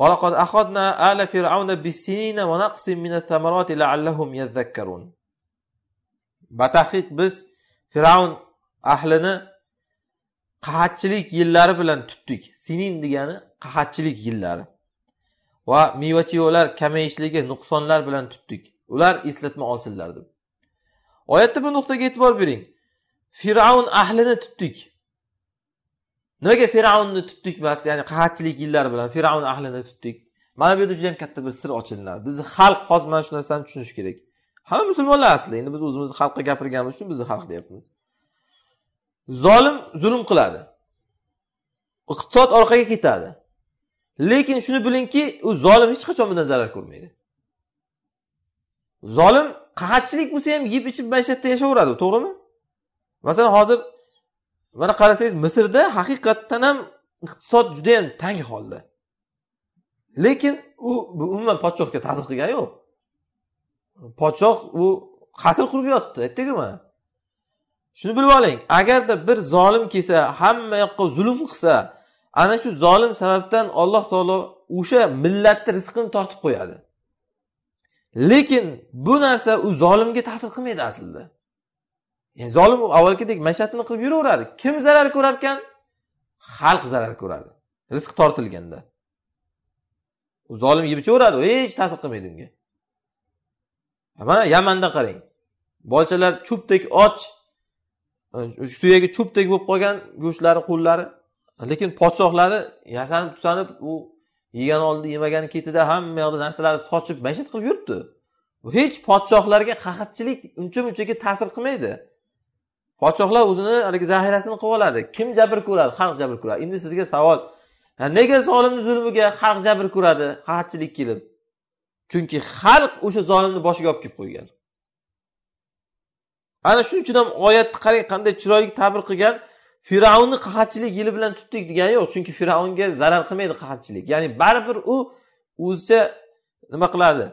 ولقد أخذنا آل فرعون بالسنين ونقص من الثمرات لعلهم يذكرون بتحقيق بس فرعون أهلنا qahatchilik yillari bilan tutdik sinin degani qahatchilik yillari va meva chevalar kamayishligi nuqsonlar bilan tutdik ular eslatma olsinlar deb oyatda bu nuqtaga e'tibor bering fir'avn ahlini tutdik nimaga fir'avnni tutdik emas ya'ni qahatchilik yillari bilan fir'avn ahlini tutdik mana bu yerda juda yam katta bir sir ochiladi bizni xalq hozir mana shu narsani tushunish kerak hamma musulmonlar aslida endi biz o'zimizni xalqqa gapirganimiz uchun bizni xalq deyapmiz zolim zulm qiladi iqtisod orqaga ketadi lekin shuni bilingki u zolim hech qachon bundan zarar ko'rmaydi zolim qahatchilik bo'lsa ham yeb ichib maishatda yashayveradi to'g'rimi masalan hozir mana qarasangiz misrda haqiqatdan ham iqtisod juda yam tang holda lekin u umuman podshohga ta'sir qilgani yo'q podshoh u qasr qurib yotdi aytdikmi shuni bilib oling agarda bir zolim kelsa hamma yoqqa zulm qilsa ana shu zolim sababdan alloh taolo o'sha millatni rizqini tortib qo'yadi lekin bu narsa u zolimga ta'sir qilmaydi aslida zolim avvalgidek mashatini qilib yuraveradi kim zarar ko'rarkan xalq zarar ko'radi rizq tortilganda zolim yeb ichaveradi hech ta'sir qilmaydi unga mana yamanda qarang bolchalar cho'pdek och suyagi cho'pdek bo'lib qolgan go'shtlari qo'llari lekin podshohlari yasanib tusanib u yegan oldi yemagani ketida hamma yoqda narsalarni sochib maishat qilib yuribdi hech podshohlarga qahatchilik uncha munchaga ta'sir qilmaydi podshohlar o'zini haligi zaxirasini qilib oladi kim jabr ko'radi xalq jabr ko'radi endi sizga savol nega zolimni zulmiga xalq jabr ko'radi qahatchilik kelib chunki xalq o'sha zolimni boshiga olib kelib qo'ygan ana shuning uchun ham oyatni qarang qanday chiroyli ta'bir qilgan fir'avnni qahatchilik yili bilan tutdik degani yo'q chunki fir'avnga zarar qilmaydi qahatchilik ya'ni baribir u o'zicha nima qiladi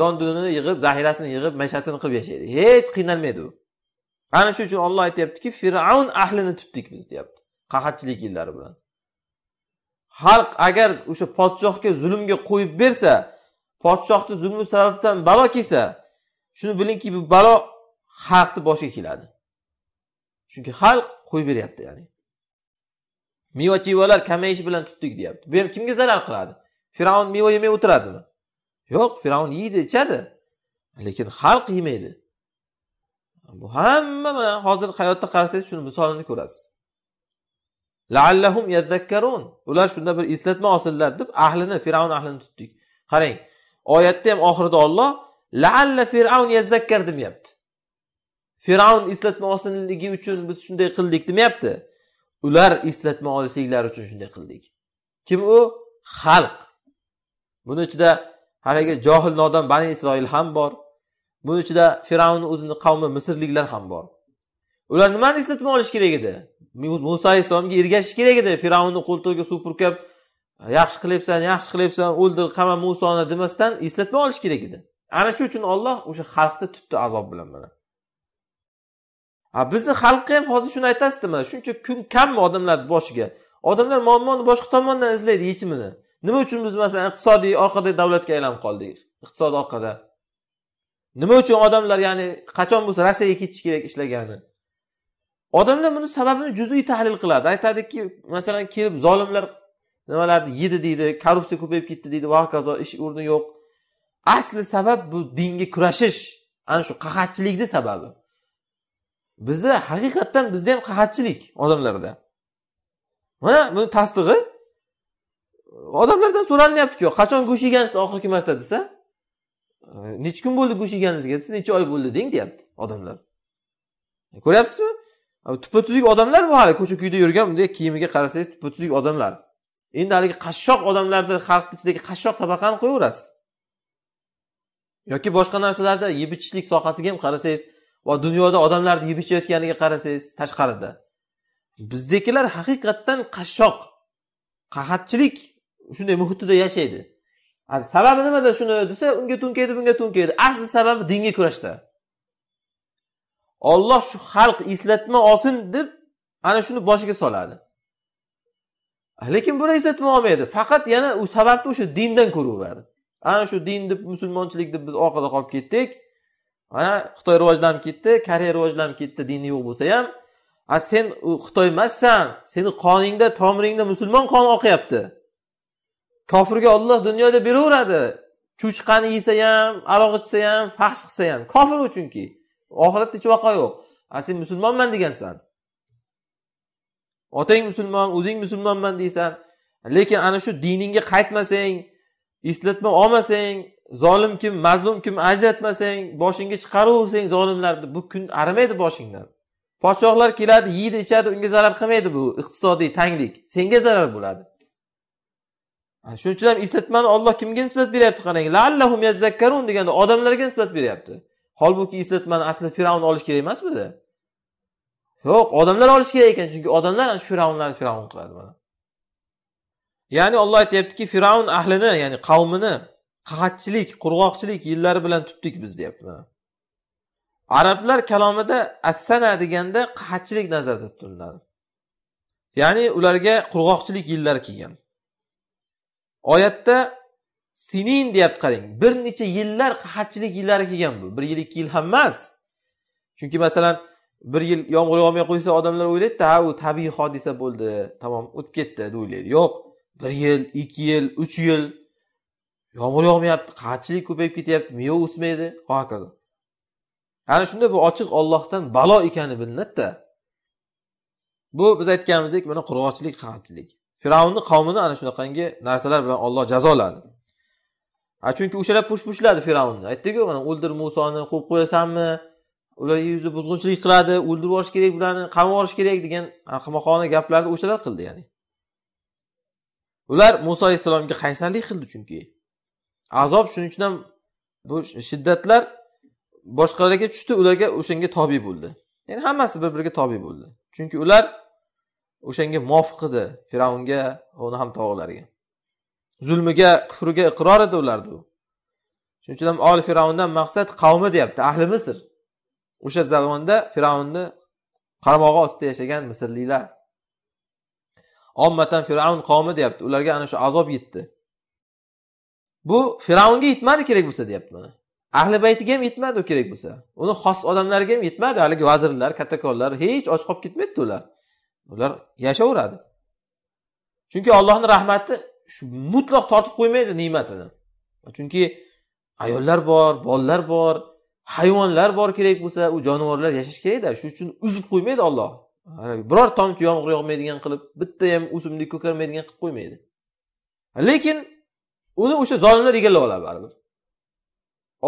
don dunini yig'ib zaxirasini yig'ib maishatini qilib yashaydi hech qiynalmaydi u ana shu uchun olloh aytyaptiki fir'avn ahlini tutdik biz deyapti qahatchilik yillari bilan xalq agar o'sha podshohga zulmga qo'yib bersa podshohni zulmi sababdan balo kelsa shuni bilingki bu balo xalqni boshiga keladi chunki xalq qo'yib beryapti ya'ni meva chevalar kamayishi bilan tutdik deyapti bu ham kimga zarar qiladi fir'avn meva yemay o'tiradimi yo'q fir'avn yeydi ichadi lekin xalq yemaydi bu hamma mana hozir hayotda qarasangiz shuni misolini ko'rasiz laallahum yazzakkarun ular shunda bir eslatma olsinlar deb ahlini fir'avn ahlini tutdik qarang oyatda ham oxirida olloh laalla fir'avn yazakkar demayapti fir'avn eslatma olsinligi uchun biz shunday qildik demayapti ular eslatma olishliklari uchun shunday qildik kim u xalq buni ichida haligi johil nodon bani isroil ham bor buni ichida fir'avnni o'zini qavmi misrliklar ham bor ular nimani eslatib olish kerak edi muso alayhissalomga ergashish kerak edi fir'avnni qo'ltig'iga suv purkab yaxshi qilyapsan yaxshi qilyapsan o'ldir qama musoni demasdan eslatma olish kerak edi ana shu uchun olloh o'sha xalqni tutdi azob bilan mana a bizni xalqqa ham hozir shuni aytasizda mana shuncha kun kammi odamlarni boshiga odamlar muammoni boshqa tomondan izlaydi yechimini nima uchun biz masalan iqtisodiy orqada davlatga aylanib qoldik iqtisod orqada nima uchun odamlar ya'ni qachon bo'lsa rossiyaga ketishi kerak ishlagani odamlar buni sababini juziy tahlil qiladi aytadiki masalan kelib zolimlar nimalarni yedi deydi korrupsiya ko'payib ketdi deydi va hokazo ish o'rni yo'q asli sabab bu dinga kurashish ana shu qahatchilikni sababi bizni haqiqatdan bizda ham qahatchilik odamlarda mana buni tasdig'i odamlardan so'ralinyaptiku qachon go'sht yegansiz oxirgi marta desa nechi kun bo'ldi go'sht yeganingizga desa necha oy bo'ldi deng deyapti odamlar e, ko'ryapsizmi tuppa tuzuk odamlar bu hali ko'cha ko'yda yurgan bunday kiyimiga qarasangiz tuppa tuzuk odamlar endi haligi qashshoq odamlarni xalqni ichidagi qashshoq tabaqani qo'yaverasiz yoki boshqa narsalarda yeb ichishlik sohasiga ham qarasangiz va dunyoda odamlarni yeb ichayotganiga qarasangiz tashqarida bizdagilar haqiqatdan qashshoq qahatchilik shunday muhitida yashaydi sababi nimada shuni desa unga to'nkaydi bunga to'nkaydi asli sababi dinga kurashda olloh shu xalq eslatma olsin deb ana shuni boshiga soladi lekin buni eslatma olmaydi faqat yana u sababni o'sha dindan ko'raveradi ana shu din deb musulmonchilik deb biz orqada qolib ketdik mana xitoy rivojlanib ketdi koreya rivojlanib ketdi dini yo'q bo'lsa ham a sen xitoy emassan seni qoningda tomiringda musulmon qoni oqyapti kofirga olloh dunyoda beraveradi cho'chqani yesa ham aroq ichsa ham fahsh qilsa ham kofir u chunki oxiratda hech vaqo yo'q a sen musulmonman degansan otang musulmon o'zing musulmonman deysan lekin ana shu diningga qaytmasang eslatma olmasang zolim kim mazlum kim ajratmasang boshingga chiqaraversang zolimlarni bu kun arimaydi boshingdan podshohlar keladi yeydi ichadi unga zarar qilmaydi bu iqtisodiy tanglik senga zarar bo'ladi shuning uchun ham eslatmani olloh kimga nisbat beryapti qarang laallahum yazakkarun deganda odamlarga nisbat beryapti holbuki eslatmani asli fir'avn olish kerak emasmidi yo'q odamlar olish kerak ekan chunki odamlar ana shu fir'avnlarni fir'avn qiladi mana ya'ni olloh aytyaptiki fir'avn ahlini ya'ni qavmini qahatchilik qurg'oqchilik yillari bilan tutdik biz deyapti mana arablar kalomida assana deganda qahatchilik nazarda tutiladi ya'ni ularga qurg'oqchilik yillari kelgan oyatda sinin deyapti qarang bir necha yillar qahatchilik yillari kelgan bu bir yil ikki yil ham emas chunki masalan bir yil yomg'ir yog'may qo'ysa odamlar o'ylaydi ha u tabiiy hodisa bo'ldi tamom o'tib ketdi deb o'ylaydi yo'q bir yil ikki yil uch yil yomg'ir yog'mayapti qahatchilik ko'payib ketyapti meva o'smaydi va hokazo ana shunda bu ochiq ollohdan balo ekani bilinadida bu biz aytganimizdek mana qurg'oqchilik qahatchilik firavnni qavmini ana shunaqangi narsalar bilan olloh jazoladi chunki o'shalar push pushladi firavnni aytdiku mana o'ldir musoni qo'yib qo'yasanmi ular yuzi buzg'unchilik qiladi o'ldirib yuborish kerak bularni qamab yuborish kerak degan ahmoqona gaplarni o'shalar qildi ya'ni ular muso alayhissalomga qaysarlik qildi chunki azob shuning uchun ham bu shiddatlar boshqalarga tushdi ularga o'shanga tobe bo'ldi ya'ni hammasi bir biriga tobe bo'ldi chunki ular o'shanga muvofiq edi fir'avnga va uni hamtog'ilariga zulmiga kufriga iqror edi ularni shuning uchun ham oli fir'avndan maqsad qavmi deyapti ahli misr o'sha zamonda fir'avnni qaramog'i ostida yashagan misrliklar ommatan fir'avn qavmi deyapti ularga ana shu azob yetdi bu fir'avnga yetmadi kerak bo'lsa deyapti mana ahli baytiga ham yetmadi u kerak bo'lsa uni xos odamlariga ham yetmadi haligi vazirlar kattakonlar hech och qolib ketmaydi ular ular yashayveradi chunki allohni rahmati shu mutlaq tortib qo'ymaydi ne'matini chunki ayollar bor bolalar bor hayvonlar bor kerak bo'lsa u jonivorlar yashash kerakda shuning uchun uzib qo'ymaydi olloh biror tomchi yomg'ir yog'maydigan qilib bitta ham o'simlik ko'karmaydigan qilib qo'ymaydi lekin uni o'sha zolimlar egallab oladi baribir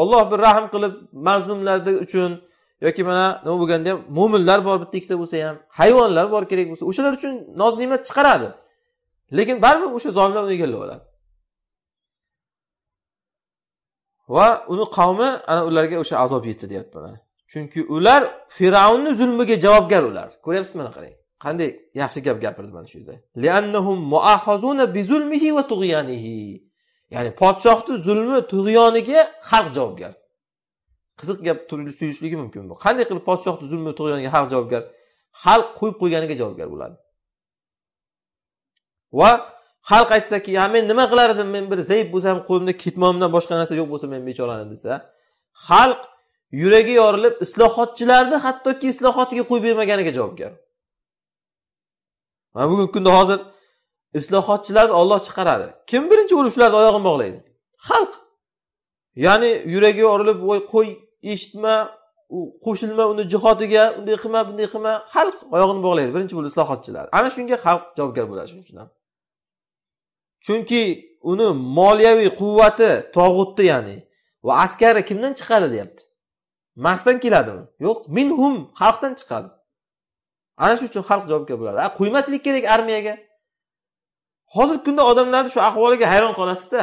olloh bir rahm qilib mazlumlar uchun yoki mana nima bo'lganda ham mo'minlar bor bitta ikkita bo'lsa ham hayvonlar bor kerak bo'lsa o'shalar uchun noz ne'mat chiqaradi lekin baribir o'sha zolimlar uni egallab oladi va uni qavmi ana ularga o'sha azob yetdi deyapti mana chunki ular fir'avnni zulmiga javobgar ular ko'ryapsizmi mana qarang qanday yaxshi gap gapirdi mana shu yerda ya'ni podshohni zulmi tug'yoniga xalq javobgar qiziq gap tuyulishligi mumkin bu qanday qilib podshohni zulmi tug'ganiga xalq javobgar xalq qo'yib qo'yganiga javobgar bo'ladi va xalq aytsaki ha men nima qilar edim men bir zaif bo'lsam qo'limda ketmonimdan boshqa narsa yo'q bo'lsa men bechorani desa xalq yuragi yorilib islohotchilarni hattoki islohotiga qo'yib bermaganiga javobgar mana bugungi kunda hozir islohotchilarni olloh chiqaradi kim birinchi bo'lib shularni oyog'ini bog'laydi xalq ya'ni yuragi yorilib voy qo'y eshitma qo'shilma uni jihodiga unday qilma bunday qilma xalq oyog'ini bog'laydi birinchi bo'lib islohotchilar ana shunga xalq javobgar bo'ladi shuning uchun ham chunki uni moliyaviy quvvati tog'utni ya'ni va askari kimdan chiqadi deyapti marsdan keladimi yo'q minhum xalqdan chiqadi ana shu uchun xalq javobgar bo'ladi qo'ymaslik kerak armiyaga hozirgi kunda odamlarni shu ahvoliga hayron qolasizda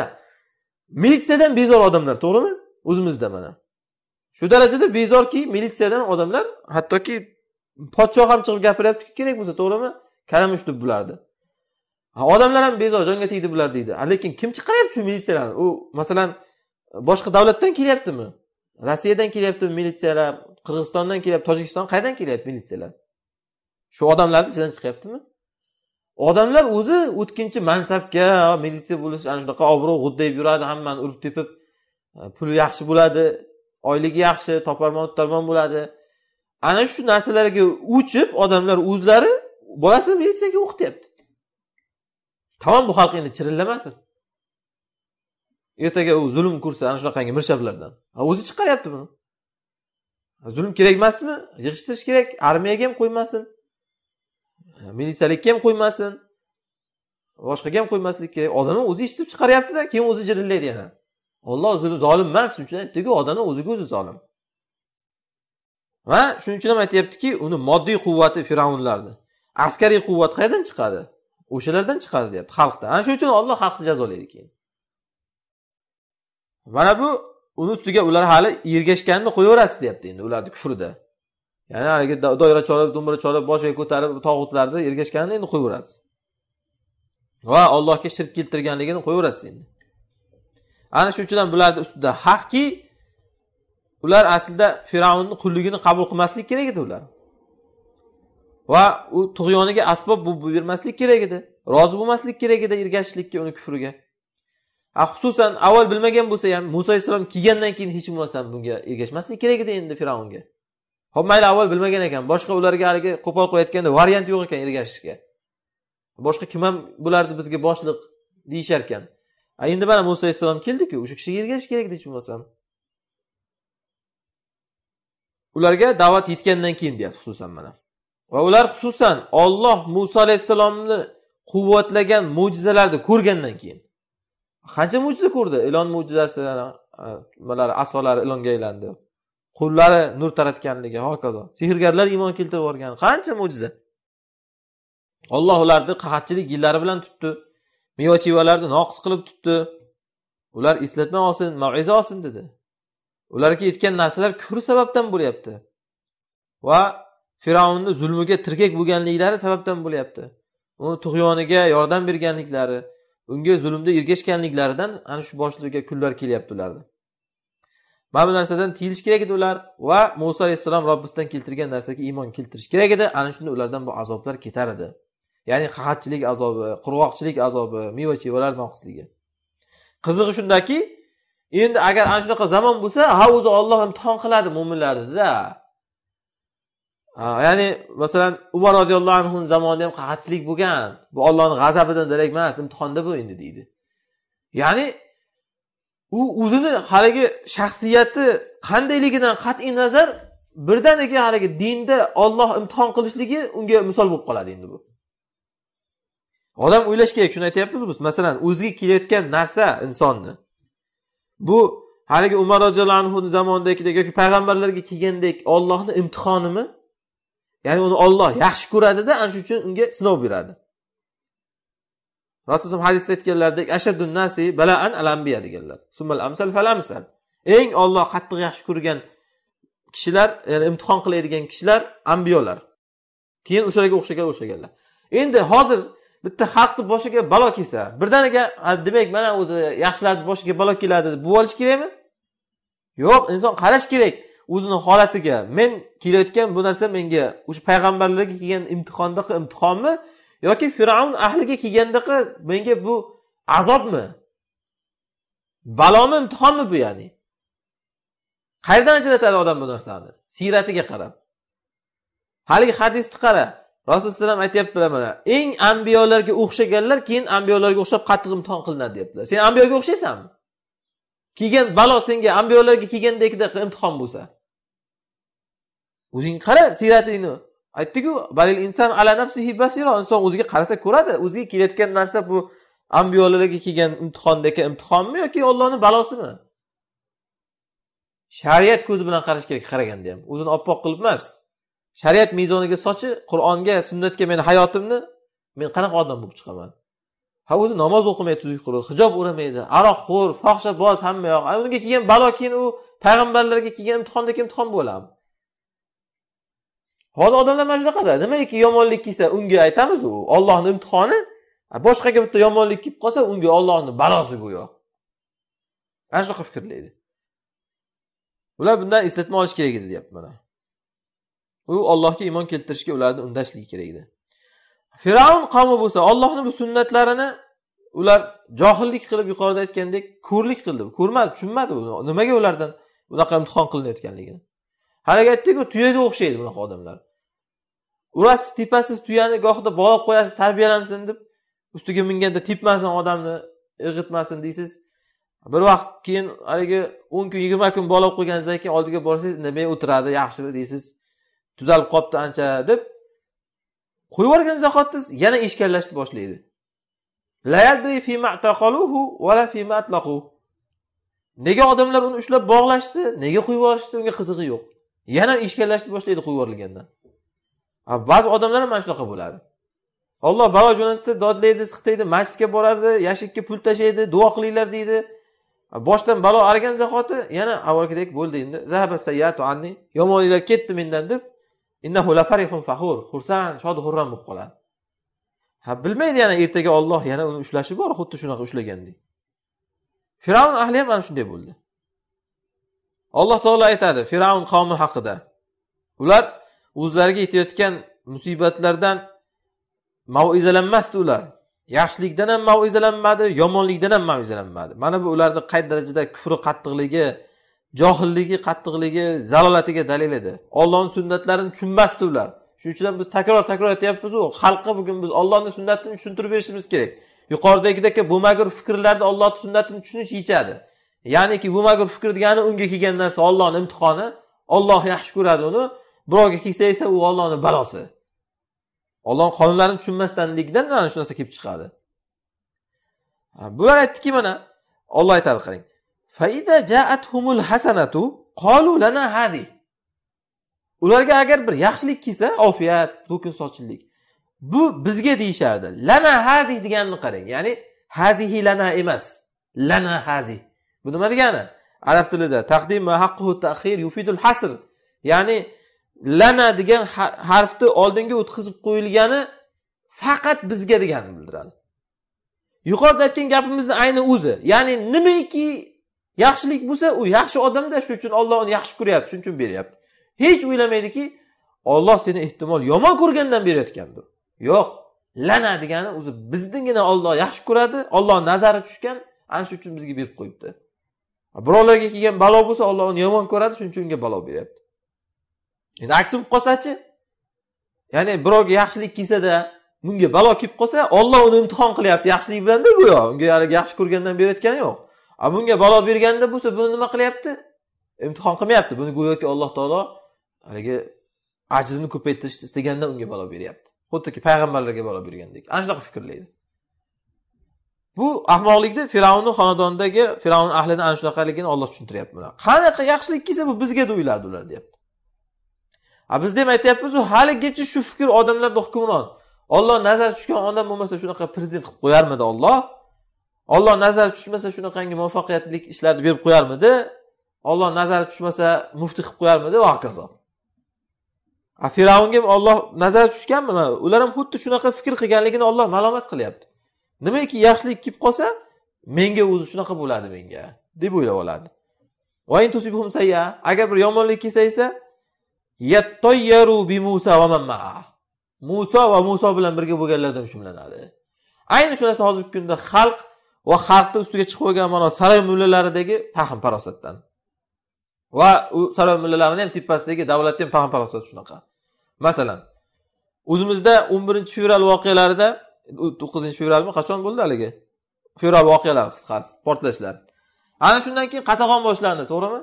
militsiyadan bezor odamlar to'g'rimi o'zimizda mana shu darajada bezorki militsiyadan odamlar hattoki podsho ham chiqib gapiryaptiki kerak bo'lsa to'g'rimi kalamush deb bularni odamlar ham bezor jonga tegdi bular deydi lekin kim chiqaryapti shu militsiyalarni u masalan boshqa davlatdan kelyaptimi rossiyadan kelyapti militsiyalar qirg'izistondan kelyapti tojikiston qayerdan kelyapti militsiyalar shu odamlarni ichidan chiqyaptimi odamlar o'zi o'tkinchi mansabga militsiya bo'lish ana shunaqa obro' g'uddayib yuradi hammani urib tepib e, puli yaxshi bo'ladi oyligi yaxshi toparmon tutarmon bo'ladi ana shu narsalarga o'chib odamlar o'zlari bolasini militsiyaga o'qityapti tamom bu xalq endi chirillamasin ertaga u zulm ko'rsa ana shunaqangi mirshablardan o'zi chiqaryapti buni zulm kerak emasmi yig'ishtirish kerak armiyaga ham qo'ymasin militsiyalikka ham qo'ymasin boshqaga ham qo'ymaslik kerak odamni o'zi eshitib chiqaryaptida keyin o'zi jirillaydi yana olloh o'zi zolim emas shuning uchun aytdiki odam o'ziga o'zi zolim va shuning uchun ham aytyaptiki uni moddiy quvvati fir'avnlarni askariy quvvat qayerdan chiqadi o'shalardan chiqadi deyapti xalqdan ana shuning uchun olloh xalqni jazolaydi keyin mana bu uni ustiga ular hali ergashganini qo'yaverasiz deyapti endi ularni kufrida ya'ni haligi doira cholib do'mbira cholib boshiga ko'tarib tog'utlarni ergashganini endi qo'yaverasiz va allohga shirk keltirganligini qo'yaverasiz endi ana shuning uchun ham bularni ustida haqki ular aslida fir'avnni qulligini qabul qilmaslik kerak edi ular va u tug'yoniga asbob bo'lib bermaslik kerak edi rozi bo'lmaslik kerak edi ergashishlikka uni kufriga a xususan avval bilmagan bo'lsa ham muso alayhissalom kelgandan keyin hech bo'lmasam bunga ergashmaslik kerak edi endi fir'avnga ho'p mayli avval bilmagan ekan boshqa ularga haligi qo'pol qilayotganda variant yo'q ekan ergashishga boshqa kim ham bo'lardi bizga boshliq deyisharkan endi mana muso alayhissalom keldiku o'sha kishiga ergashish kerak hech bo'lmasam ularga da'vat yetgandan keyin deyapti xususan mana va ular xususan olloh muso alayhissalomni quvvatlagan mo'jizalarni ko'rgandan keyin qancha mo'jiza ko'rdi ilon mo'jizasi nimalari asolari ilonga aylandi qo'llari nur taratganligi hokazo sehrgarlar iymon keltirib yuborgan qancha mo'jiza olloh ularni qahatchilik yillari bilan tutdi meva chevalarni noqis qilib tutdi ular eslatma olsin maiza olsin dedi ularga yetgan narsalar kufr sababdan bo'lyapti va fir'avnni zulmiga tirkak bo'lganliklari sababdan bo'lyapti uni tug'yoniga yordam berganliklari unga zulmda ergashganliklaridan ana shu boshligiga kunlar kelyapti ularni mana bu narsadan tiyilish kerak edi ular va muso alayhissalom robbisidan keltirgan narsaga iymon keltirish kerak edi ana shunda ulardan bu azoblar ketar edi ya'ni qahatchilik azobi qurg'oqchilik azobi meva chevalar noqisligi qizig'i shundaki endi agar ana shunaqa zamon bo'lsa ha o'zi olloh imtihon qiladi mo'minlarnida ya'ni masalan umar roziyallohu anhu zamonida ham qahatchilik bo'lgan bu ollohni g'azabidan darak emas imtihonda bu endi deydi ya'ni u o'zini haligi shaxsiyati qandayligidan qat'iy nazar birdaniga haligi dinda olloh imtihon qilishligi unga misol bo'lib qoladi endi bu odam o'ylash kerak shuni aytyapmiz biz masalan o'ziga kelayotgan narsa insonni bu haligi umar roziyallohu anhuni zamonidagidek yoki payg'ambarlarga kelgandek ollohni imtihonimi ya'ni uni olloh yaxshi ko'radida ana shuning uchun unga sinov beradi rasululloh hadisda aytganlaridek ashadun nasi balaan al ambiya deganlar summal amsal fal amsal eng olloh qattiq yaxshi ko'rgan kishilar ya'ni imtihon qiladigan kishilar ambiyolar keyin o'shalarga o'xshagan o'xshaganlar endi hozir bitta xalqni boshiga balo kelsa birdaniga demak mana o'zi yaxshilarni boshiga balo keladi deb bo'lib olish kerakmi yo'q inson qarash kerak o'zini holatiga men kelayotgan bu narsa menga o'sha payg'ambarlarga kelgan imtihondaqa imtihonmi yoki fir'avn ahliga kelgandaqa menga bu azobmi balomi imtihonmi bu ya'ni qayerdan ajratadi odam bu narsani siyratiga qarab haligi hadisni qara rasululloh alayhi aytyaptilar mana eng ambiyolarga o'xshaganlar keyin ambiyolarga o'xshab qattiq imtihon qilinadi deyaptilar sen ambiyoga o'xshaysanmi kelgan balo senga ambiyolarga kelgandagidek imtihon bo'lsa o'zing qara siyratingni aytdiku balil inson ala nafsihi basira inson o'ziga qarasa ko'radi o'ziga kelayotgan narsa bu ambiyolarga kelgan imtihondagi imtihonmi yoki ollohni balosimi shariat ko'zi bilan qarash kerak qaraganda ham o'zini oppoq qilib emas shariat mezoniga sochi qur'onga sunnatga meni hayotimni men qanaqa odam bo'lib chiqaman ha o'zi namoz o'qimaydi tuzuk qilib hijob o'ramaydi aroqxo'r fohishaboz hamma yoq unga kelgan balo keyin u payg'ambarlarga kelgan kim imtihon bo'ladi hozir odamlar mana shunaqada nimaiki yomonlik kelsa unga aytamiz u ollohni imtihoni boshqaga bitta yomonlik kelib qolsa unga ollohni balosi go'yo ana shunaqa fikrlaydi ular bundan eslatma olish kerak edi deyapti mana u allohga iymon keltirishga ularni undashligi kerak edi fir'avn qavmi bo'lsa ollohni bu sunnatlarini ular johillik qilib yuqorida aytgandek ko'rlik qildi ko'rmadi tushunmadi nimaga ulardan bunaqa imtihon qilinayotganligini haligi aytdiku tuyaga o'xshaydi bunaqa odamlar urasiz tepasiz tuyani gohida bog'lab qo'yasiz tarbiyalansin deb ustiga minganda tepmasin odamni irg'itmasin deysiz bir vaqt keyin haligi o'n kun yigirma kun bog'lab qo'yganingizdan keyin oldiga borsangiz indamay o'tiradi yaxshi deysiz tuzalib qolibdi ancha deb qo'yib yuborgan zahoti yana ishkallashni boshlaydi nega odamlar uni ushlab bog'lashdi nega qo'yib yuborishdi unga qizig'i yo'q yana ishkallashni boshlaydi qo'yib yuborilgandan ba'zi odamlar ham mana shunaqa bo'ladi olloh balo jo'natsa dodlaydi siqtaydi masjidga boradi yashikka pul tashlaydi duo qilinglar deydi boshidan balo argan zahoti yana avvalgidek bo'ldi endi anni yomonliklar ketdi mendan deb innahu la farihun fahur xursand shod xurram bo'lib qoladi ha bilmaydi yana ertaga olloh yana uni ushlashi bor xuddi shunaqa ushlagandek fir'avn ahli ham mana shunday bo'ldi alloh taolo aytadi fir'avn qavmi haqida ular o'zlariga yetayotgan musibatlardan maizalanmasdi ular yaxshilikdan ham maizalanmadi yomonlikdan ham maizalanmadi mana bu ularni qay darajada kufri qattiqligi johilligi qattiqligi zalolatiga dalil edi ollohni sunnatlarini tushunmasdi ular shuning uchun biz takror takror aytyapmiz xalqqa bugun biz ollohni sunnatini tushuntirib berishimiz kerak yuqoridagidek bo'lmagur fikrlarni ollohni sunnatini tushunish yechadi ya'niki bo'lmagur fikr degani unga kelgan narsa ollohni imtihoni olloh yaxshi ko'radi uni birovga kelsa esa u ollohni balosi ollohni qonunlarini tushunmasdanligidan mana shu narsa kelib chiqadi bular aytdiki mana olloh aytadi qarang فَإِذَا جَاءَتْهُمُ hasanatu قَالُوا lana هَذِي ularga agar bir yaxshilik kelsa ofiyat to'kin sochinlik bu bizga deyishardi lana hazih deganini qarang ya'ni hazihi lana emas lana hazih bu nima degani arab tilida taqdim va haqquhu tahir yufidul hasr ya'ni lana degan harfni oldinga o'tkazib qo'yilgani faqat bizga deganini bildiradi yuqorida aytgan gapimizni ayni o'zi ya'ni nimaiki yaxshilik bo'lsa u yaxshi odamda shuning uchun olloh uni yaxshi ko'ryapti shuning uchun beryapti hech o'ylamaydiki olloh seni ehtimol yomon ko'rgandan berayotgandir yo'q lana degani o'zi biznigina olloh yaxshi ko'radi olloh nazari tushgan ana shuning uchun bizga berib qo'yibdi birovlarga kelgan balo bo'lsa olloh uni yomon ko'radi shuning uchun unga balo beryapti endi aksi bo'lib qolsachi ya'ni birovga yaxshilik kelsada bunga balo kelib qolsa olloh uni imtihon qilyapti yaxshilik bilanda go'yo unga haligi yaxshi ko'rgandan berayotgani yo'q a bunga balo berganda bo'lsa buni nima qilyapti imtihon qilmayapti buni go'yoki alloh taolo haligi ajzini ko'paytirishni istaganda unga balo beryapti xuddiki payg'ambarlarga balo bergandek ana shunaqa fikrlaydi bu ahmoqlikni fir'avnni xonadonidagi fir'avn ahlini ana shunaqaligini olloh tushuntiryapti bular qanaqa yaxshilik kelsa bu bizga o'yladi ular deyapti a bizda ham aytyapmizu haligacha shu fikr odamlarda hukmron olloh nazar tushgan odam bo'lmasa shunaqa prezident qilib qo'yarmidi olloh olloh nazari tushmasa shunaqangi muvaffaqiyatli ishlarni berib qo'yarmidi olloh nazari tushmasa muftiy qilib qo'yarmidi va hokazo a fir'avnga olloh nazari tushganmi ular ham xuddi shunaqa fikr qilganligini olloh malomat qilyapti nimaki yaxshilik kelib qolsa menga o'zi shunaqa bo'ladi menga deb o'ylab oladi agar bir yomonlik kelsa esa bi muso va muso bilan birga bo'lganlardan shumlanadi ayni shu narsa hozirgi kunda xalq va xalqni ustiga chiqib qo'ygan mana saroy mullalaridagi fahm farosatdan va u saroy mullalarini ham tepasidagi davlatni ham fahm farosati shunaqa masalan o'zimizda o'n birinchi fevral voqealarida to'qqizinchi fevralmi qachon bo'ldi haligi fevral voqealari qisqasi portlashlar ana shundan keyin qatag'on boshlandi to'g'rimi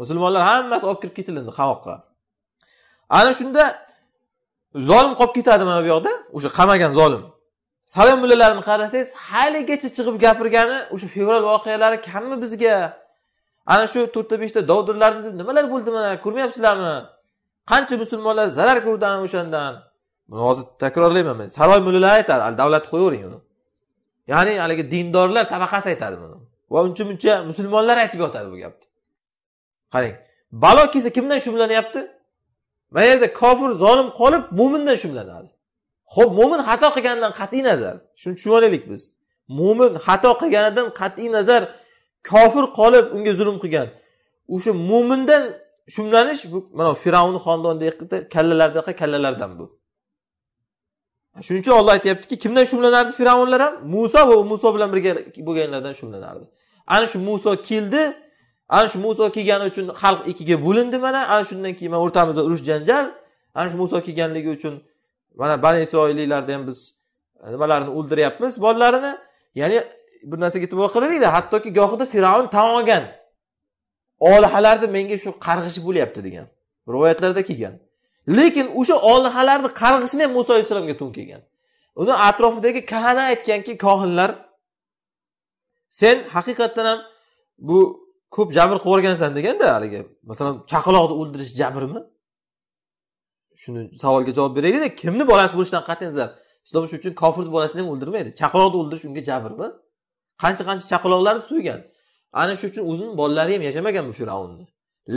musulmonlar hammasi olib kirib ketilindi qamoqqa ana shunda zolim qolib ketadi mana bu yoqda o'sha qamagan zolim salom mullalarini qarasangiz haligacha chiqib gapirgani o'sha fevral voqealari kammi bizga ana shu to'rtta beshta dovdirlarni nimalar bo'ldi mana ko'rmayapsizlarmi qancha musulmonlar zarar ko'rdi ana o'shandan hozir takrorlayman men saroy mullalari aytadi davlat qo'yavering uni ya'ni haligi dindorlar tabaqasi aytadi buni va uncha muncha musulmonlar aytib yotadi bu gapni qarang balo kelsa kimdan shumlanyapti mana yerda kofir zolim qolib mo'mindan shumlanadi ho'p mo'min xato qilganidan qat'iy nazar shuni tushunaylik biz mo'min xato qilganidan qat'iy nazar kofir qolib unga zulm qilgan o'sha mo'mindan shumlanish bu mana firavn xonadonidagi kallalardaqa kallalardan bu shuning uchun olloh aytyaptiki kimdan shumlanardi firavnlar ham muso va muso bilan birga bo'lganlardan shumlanardi ana shu muso keldi ana shu muso kelgani uchun xalq ikkiga bo'lindi mana ana shundan keyin mana o'rtamizda urush janjal ana shu muso kelganligi uchun mana bani isroilliklarni ham biz e, nimalarni o'ldiryapmiz bolalarini ya'ni bir narsaga e'tibor qilaylikda hattoki gohida fir'avn tan olgan olihalarni menga shu qarg'ishi bo'lyapti degan rivoyatlarda kelgan lekin o'sha olihalarni qarg'ishini ham muso alayhissalomga to'n kelgan uni atrofidagi kahana aytganki kohinlar sen haqiqatdan ham bu ko'p jabr qilib yuborgansan deganda haligi masalan chaqaloqni o'ldirish jabrmi shuni savolga javob beraylik kimni bolasi bo'lishidan qat'iy nazar islom shuning uchun kofirni bolasini ham o'ldirmaydi chaqaloqni o'ldirish unga jabrmi qancha qancha chaqaloqlarni so'ygan ana shu uchun o'zini bolalari ham yashamagan bu fir'avnni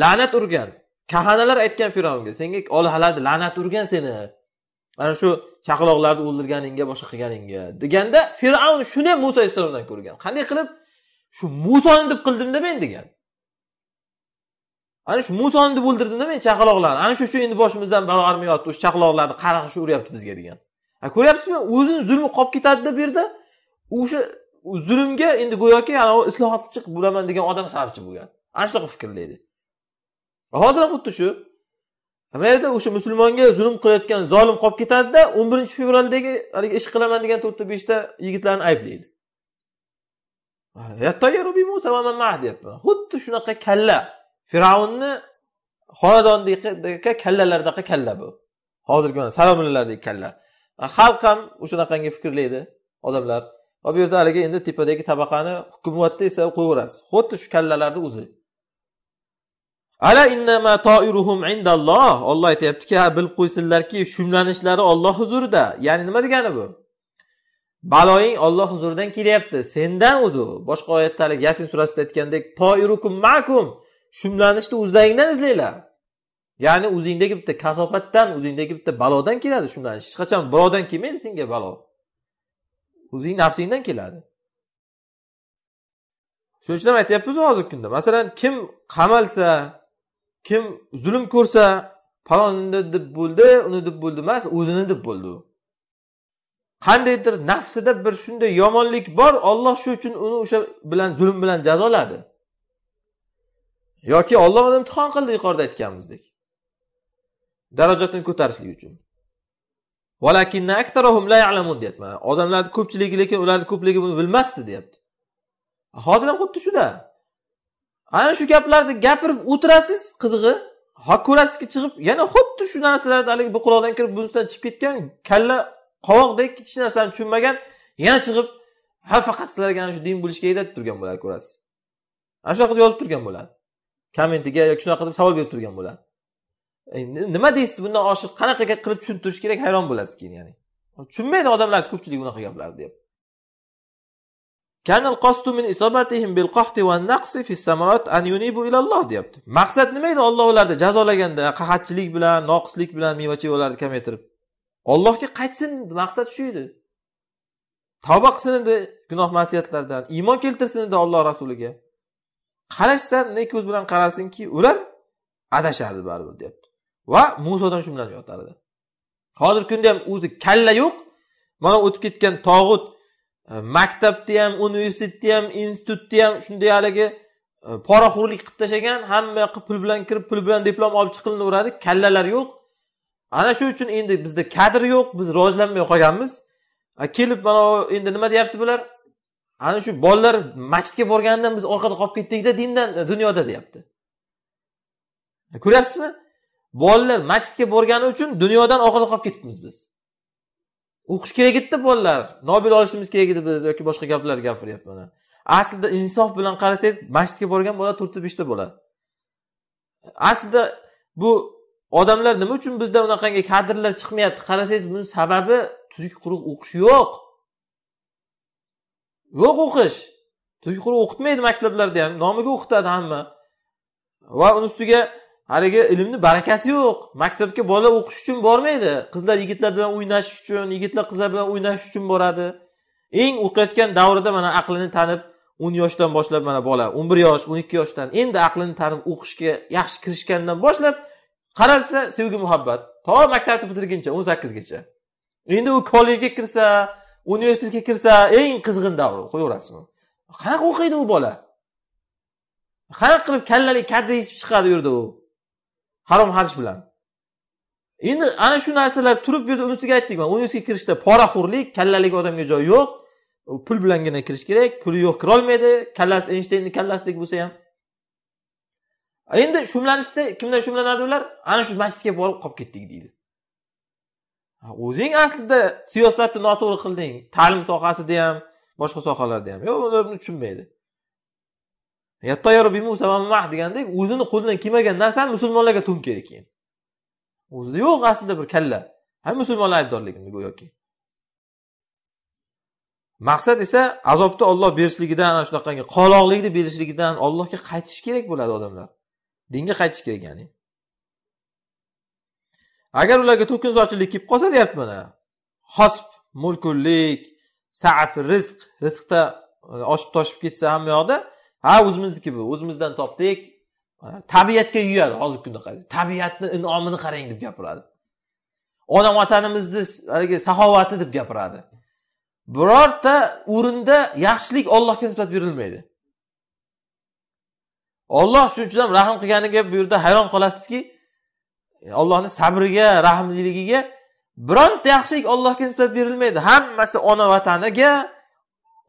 la'nat urgan kahanalar aytgan fir'avnga senga olihalarni la'nat urgan seni ana shu chaqaloqlarni o'ldirganingga boshqa qilganingga deganda fir'avn shuni ham muso alayhissalomdan ko'rgan qanday qilib shu musoni deb qildimda men degan ana shu musoni deb o'ldirdimda men chaqaloqlarni ana shu uchun endi boshimizdan balo armiyotdi o'sha chaqaloqlarni qarg'ishib uryapti bizga degan ko'ryapsizmi o'zini zulmi qolib ketadida bu yerda o'sha zulmga endi go'yoki islohotchi chiqib bo'laman degan odam sababchi bo'lgan ana shunaqa fikrlaydi hozir ham xuddi shu yerda o'sha musulmonga zulm qilayotgan zolim qolib ketadida o'n birinchi fevraldagi haligi ish qilaman degan to'rtta beshta yigitlarni ayblaydi deyapti xuddi shunaqa kalla fir'avnni xonadonidagi kallalardaqa kalla bu hozirgi mana salomillardagi kalla xalq ham shunaqangi fikrlaydi odamlar va bu yerda haligi endi tepadagi tabaqani hukumatda esa qo'yaverasiz xuddi shu kallalarni o'zi ala innama toiruhum indalloh olloh aytyaptiki ha bilib qo'ysinlarki shumlanishlari olloh huzurida ya'ni nima degani bu baloying olloh huzuridan kelyapti sendan o'zi boshqa oyatda haligi yasin surasida aytgandek toirukum makum shumlanishni o'zlaringdan izlanglar ya'ni o'zingdagi bitta kasofatdan o'zingdagi bitta balodan keladi shumlanish hech qachon birovdan kelmaydi senga balo o'zing nafsingdan keladi shuning uchun ham aytyapmiz hozirgi kunda masalan kim qamalsa kim zulm ko'rsa palonni deb bo'ldi uni deb bo'ldi emas o'zini deb bo'ldi u qandaydir nafsida bir shunday yomonlik bor olloh shu uchun uni o'sha bilan zulm bilan jazoladi yoki olloh uni imtihon qildi yuqorida aytganimizdek darajatini ko'tarishlik uchun deyapman odamlarni ko'pchiligi lekin ularni ko'pligi buni bilmasdi deyapti hozir ham xuddi shuda ana shu gaplarni gapirib o'tirasiz qizig'i ha ko'rasizki chiqib yana xuddi shu narsalarni haligi bu quloqdan kirib bunisidan chiqib ketgan kalla qovoqdek hech narsani tushunmagan yana chiqib ha faqat sizlarga ana shu din bo'lishi kerak deb turgan bo'ladi ko'rasiz ana shunaqa qilib yozib turgan bo'ladi kommentiga yoki shunaqa deb savol berib turgan bo'ladi endi nima deysiz bundan oshiq qanaqa qilib tushuntirish kerak hayron bo'lasiz keyin ya'ni tushunmaydi odamlar ko'pchilik bunaqa gaplarni deb kanal min isobatihim bil qahti va naqsi fi samarat an yunibu ilalloh deyapti maqsad nima edi olloh ularni jazolaganda qahatchilik bilan noqislik bilan meva chevalarni kamaytirib ollohga qaytsin maqsad shu edi tavba qilsin edi gunoh masiyatlardan iymon keltirsin edi olloh rasuliga qarashsan ne ko'z bilan qarasinki ular adashardi baribir deyapti va musodan shu bilan edi hozirgi kunda ham o'zi kalla yo'q mana o'tib ketgan tog'ut e, maktabni ham universitetni ham institutni ham shunday haligi e, poraxo'rlik qilib tashlagan hamma yoqqa pul bilan kirib pul bilan diplom olib chiqilinaveradi kallalar yo'q ana shu uchun endi bizda kadr yo'q biz rivojlanmay qolganmiz kelib mana endi nima deyapti bular ana shu bolalar masjidga borganidan biz orqada qolib ketdikda dindan dunyoda deyapti ko'ryapsizmi bolalar masjidga borgani uchun dunyodan orqada qolib ketibmiz biz o'qish kerak edida bolalar nobel olishimiz kerak edi biz yoki boshqa gaplar gapiryapman aslida insof bilan qarasangiz masjidga borgan bola to'rtta beshta bo'ladi aslida bu odamlar nima uchun bizda unaqangi kadrlar chiqmayapti qarasangiz buni sababi tuzuk quruq o'qish yo'q yo'q o'qish tuyqur o'qitmaydi maktablarda ham nomiga o'qitadi hamma va uni ustiga haligi ilmni barakasi yo'q maktabga bola o'qish uchun bormaydi qizlar yigitlar bilan o'ynash uchun yigitlar qizlar bilan o'ynash uchun boradi eng o'qiyotgan davrida mana aqlini tanib o'n yoshdan boshlab mana bola o'n bir yosh o'n ikki yoshdan endi aqlini tanib o'qishga yaxshi kirishgandan boshlab qaralsa sevgi muhabbat to maktabni bitirguncha o'n sakkizgacha endi u kollejga kirsa universitetga kirsa eng qizg'in davr qo'yaverasizmi qanaqa o'qiydi u bola qanaqa qilib kallali katta yechib chiqadi u yerda u harom xarj bilan endi ana shu narsalar turib bu yerda unisiga man universitetga kirishda poraxo'rlik kallalik odamga joy yo'q pul bilangina kirish kerak puli yo'q kirolmaydi kallasi eynshteynni kallasidek bo'lsa ham endi shumlanishda kimdan shumlanadi ular ana shu masjidga borib qolib ketdik deydi o'zing aslida siyosatni noto'g'ri qilding ta'lim sohasida ham boshqa sohalarda ham yo'q ular buni tushunmaydi degandek o'zini qo'lidan kelmagan narsani musulmonlarga to'nkaydi keyin o'zida yo'q aslida bir kalla ham musulmonlar aybdorligini go'yoki maqsad esa azobni olloh berishligidan ana shunaqangi qoloqlikni berishligidan allohga qaytish kerak bo'ladi odamlar dinga qaytish kerak ya'ni agar ularga to'kinzorchilik kelib qolsa deyapti mana hosb mulkullik saf rizq rizqda e, oshib toshib ketsa hamma yoqda ha o'zimizniki bu o'zimizdan topdik e, tabiatga yuyadi hozirgi kunda qarang tabiatni inomini qarang deb gapiradi ona vatanimizni haligi saxovati deb gapiradi birorta o'rinda yaxshilik ollohga nisbat berilmaydi olloh shuning uchun ham rahm qilganiga bu yerda hayron qolasizki ollohni e, sabriga rahmliligiga bironta yaxshilik allohga nisbat berilmaydi hammasi ona vataniga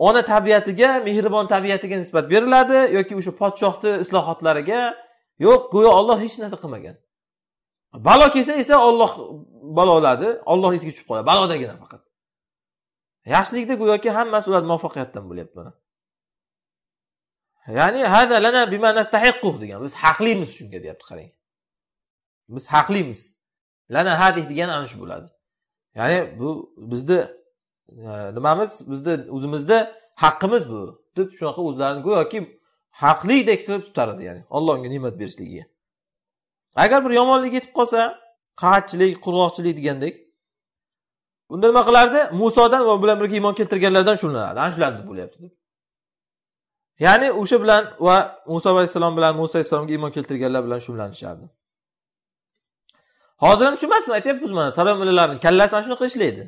ona tabiatiga mehribon tabiatiga nisbat beriladi yoki o'sha podshohni islohotlariga yo'q go'yo olloh hech narsa qilmagan balo kelsa esa olloh baloladi olloh esiga tushib qoladi balodagina faqat yaxshilikda go'yoki hammasi ular muvaffaqiyatdan bo'lyapti mana ya'ni hada lana bima nastahiqu degan biz haqlimiz shunga deyapti qarang biz haqlimiz lana hadi degani ana shu bo'ladi ya'ni bu bizni e, nimamiz bizni o'zimizda haqqimiz bu deb shunaqa o'zlarini go'yoki haqlidek qilib tutardi ya'ni alloh unga ne'mat berishligiga agar bir yomonlik yetib qolsa qahatchilik qurg'oqchilik degandek unda nima qilardi musodan va bilan birga iymon keltirganlardan shug'ullanadi ana shular deb bo'lyapti deb ya'ni o'sha bilan va muso alayhissalom bilan muso alayhissalomga iymon keltirganlar bilan shug'ullanishardi hozir ham shu emasmi aytyapmiz mana salom mullalarni kallasi ham shunaqa ishlaydi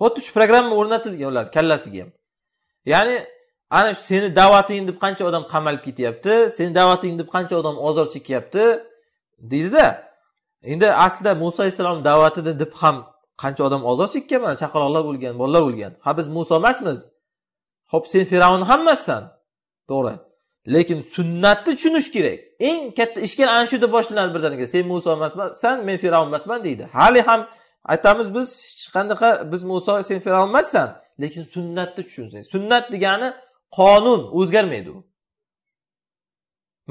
xuddi shu programma o'rnatilgan ular kallasiga ham ya'ni ana shu seni da'vating deb qancha odam qamalib ketyapti seni da'vating deb qancha odam ozor chekyapti deydida endi aslida muso alayhissalomni da'vatida deb ham qancha odam ozor chekkan mana chaqaloqlar bo'lgan bolalar bo'lgan ha biz muso emasmiz ho'p sen fir'avn hammassan to'g'ri lekin sunnatni tushunish kerak eng katta ishkal ana shu yerda boshlanadi birdaniga sen muso emasman san men fir'avn emasman deydi hali ham aytamiz biz hech qanaqa biz muso sen fir'avn emassan lekin sunnatni tushunsang sunnat degani qonun o'zgarmaydi u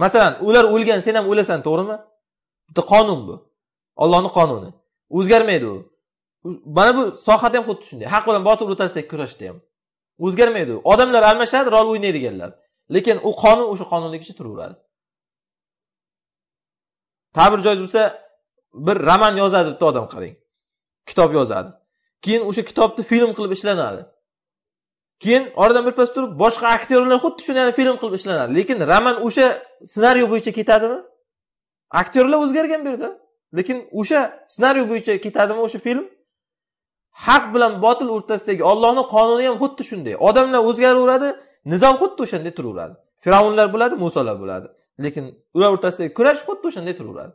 masalan ular o'lgan sen ham o'lasan to'g'rimi bitta qonun bu ollohni qonuni o'zgarmaydi u mana bu sohada ham xuddi shunday haq bilan botil o'rtasidagi kurashda ham o'zgarmaydi u odamlar almashadi rol o'ynaydiganlar lekin u qonun o'sha qonunligicha turaveradi ta'bir joiz bo'lsa bir roman yozadi bitta odam qarang kitob yozadi keyin o'sha kitobni film qilib ishlanadi keyin oradan birpas turib boshqa aktyorlar xuddi shuni film qilib ishlanadi lekin roman o'sha ssenariy bo'yicha ketadimi aktyorlar o'zgargan bu yerda lekin o'sha ssenariy bo'yicha ketadimi o'sha film haq bilan botil o'rtasidagi ollohni qonuni ham xuddi shunday odamlar o'zgaraveradi nizom xuddi o'shanday turaveradi fir'avnlar bo'ladi musolar bo'ladi lekin ular o'rtasidagi kurash xuddi o'shanday turaveradi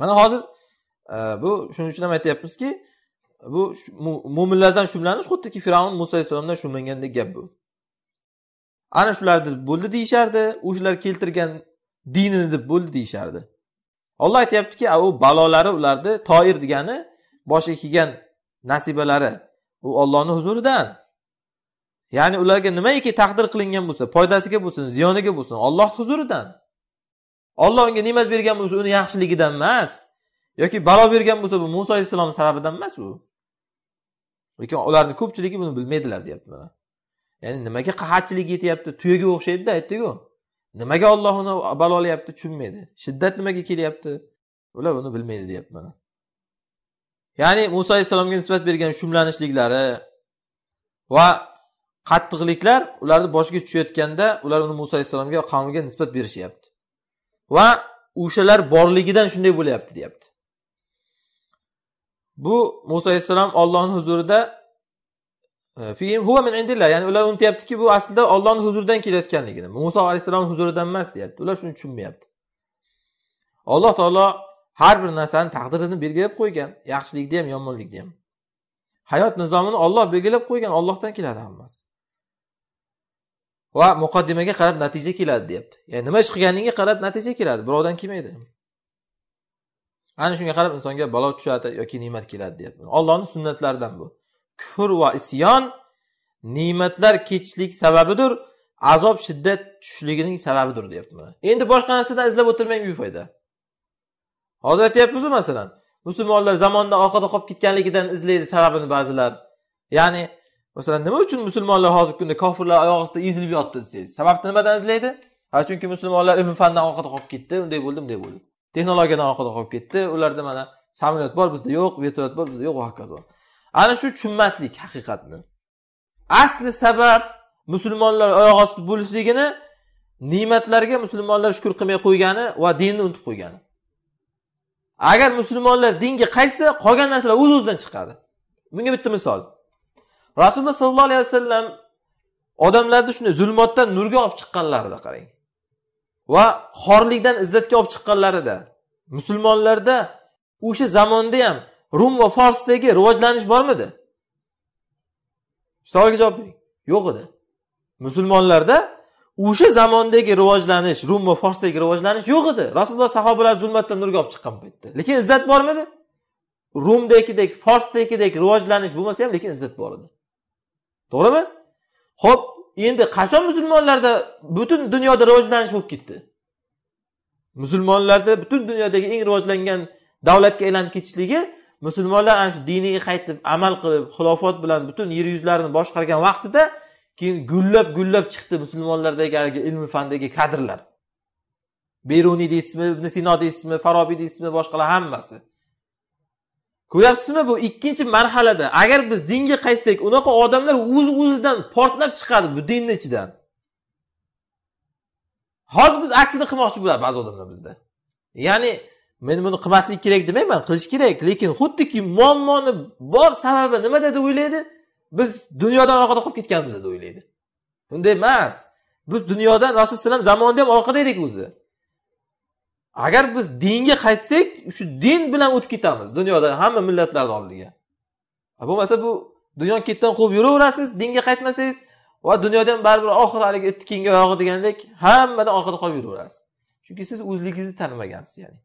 mana hozir e, bu shuning uchun ham aytyapmizki bu mo'minlardan shumlanish xuddiki fir'avn muso alayhissalomdan shumlangandek gap bu ana shularni bo'ldi deyishardi o'shalar keltirgan dinini deb bo'ldi deyishardi olloh aytyaptiki u balolari ularni toir degani boshiga kelgan nasibalari u ollohni huzuridan ya'ni ularga nimaiki taqdir qilingan bo'lsa foydasiga bo'lsin ziyoniga bo'lsin olloh huzuridan olloh unga ne'mat bergan bo'lsa uni yaxshiligidan emas yoki balo bergan bo'lsa bu muso alayhissalomni sababidan emas u lekin ularni ko'pchiligi buni bilmaydilar deyapti mana ya'ni nimaga qahatchilik yetyapti tuyaga o'xshaydida aytdiku nimaga olloh uni balolayapti tushunmaydi shiddat nimaga kelyapti ular buni bilmaydi deyapti mana ya'ni muso alayhissalomga nisbat bergan shumlanishliklari va qattiqliklar ularni boshiga tushayotganda ular uni muso alayhissalomga qavmiga nisbat berishyapti va o'shalar borligidan shunday bo'lyapti deyapti bu muso alayhissalom ollohni huzurida e, min indillah ya'ni ular unutyaptiki bu aslida ollohni huzuridan kelayotganligini muso alayhissalom huzuridan emas deyapti ular shuni tushunmayapti alloh taolo har bir narsani taqdirini belgilab qo'ygan yaxshilikda ham yomonlikda ham hayot nizomini olloh belgilab qo'ygan ollohdan keladi hammasi va muqaddimaga qarab natija keladi deyapti ya'ni nima ish qilganingga qarab natija keladi birovdan kelmaydi ana shunga qarab insonga balo tushadi yoki ne'mat keladi deyapti ollohni sunnatlaridan bu kufr va isyon ne'matlar ketishlik sababidir azob shiddat tushishligining sababidir deyapti mana endi boshqa narsadan izlab o'tirmang befoyda hozir aytyapmizu masalan musulmonlar zamonda orqada qolib ketganligidan izlaydi sababini ba'zilar ya'ni masalan nima uchun musulmonlar hozirgi kunda kofirlar oyoq ostida ezilib yotibdi desangiz sababni nimadan izlaydi ha chunki musulmonlar ilm fandan orqada qolib ketdi unday bo'ldi bunday bo'ldi texnologiyadan orqada qolib ketdi ularda mana samolyot bor bizda yo'q vertolyot bor bizda yo'q va hokazo ana shu tushunmaslik haqiqatni asli sabab musulmonlar oyoq osti bo'lishligini ne'matlarga musulmonlar shukur qilmay qo'ygani va dinni unutib qo'ygani agar musulmonlar dinga qaytsa qolgan narsalar o'z o'zidan chiqadi bunga bitta misol rasululloh sollallohu alayhi vasallam odamlarni shunday zulmatdan nurga olib chiqqanlarida qarang va xorlikdan izzatga olib chiqqanlarida musulmonlarda o'sha zamonda ham rum va forsdagi rivojlanish bormidi savolga javob bering yo'q edi musulmonlarda o'sha zamondagi rivojlanish rum va forsdagi rivojlanish yo'q edi rasululloh sahobalar zulmatdan nurga olib chiqqan paytda lekin izzat bormidi rumdagidek forsdagidek rivojlanish bo'lmasa ham lekin izzat bor edi to'g'rimi ho'p endi qachon musulmonlarda butun dunyoda rivojlanish bo'lib ketdi musulmonlarda butun dunyodagi eng rivojlangan davlatga aylanib ketishligi musulmonlar ana shu diniga qaytib amal qilib xilofat bilan butun yer yuzlarini boshqargan vaqtida keyin gullab gullab chiqdi musulmonlardagi haligi ilmi fandagi kadrlar beruniy deysizmi ibn sino deysizmi farobiy deysizmi boshqalar hammasi ko'ryapsizmi bu ikkinchi marhalada agar biz dinga qaytsak unaqa odamlar o'z uz o'zidan portlab chiqadi bu dinni ichidan hozir biz aksini qilmoqchi bo'ladi ba'zi odamlar bizda ya'ni men buni qilmaslik kerak demayman qilish kerak lekin xuddiki muammoni bor sababi nimada deb o'ylaydi biz dunyodan orqada qolib ketganmiz deb o'ylaydi unday emas biz dunyodan rasululloh alayhi vasallam zamonida ham orqada edik o'zi agar biz dinga qaytsak shu din bilan o'tib ketamiz dunyoda hamma millatlarni oldiga bo'lmasa bu dunyo ketdan quvib yuraverasiz dinga qaytmasangiz va dunyoda ham baribir oxiri haligi itni kengi oyog'i degandek hammadan orqada qolib yuraverasiz chunki siz o'zligingizni tanimagansiz ya'ni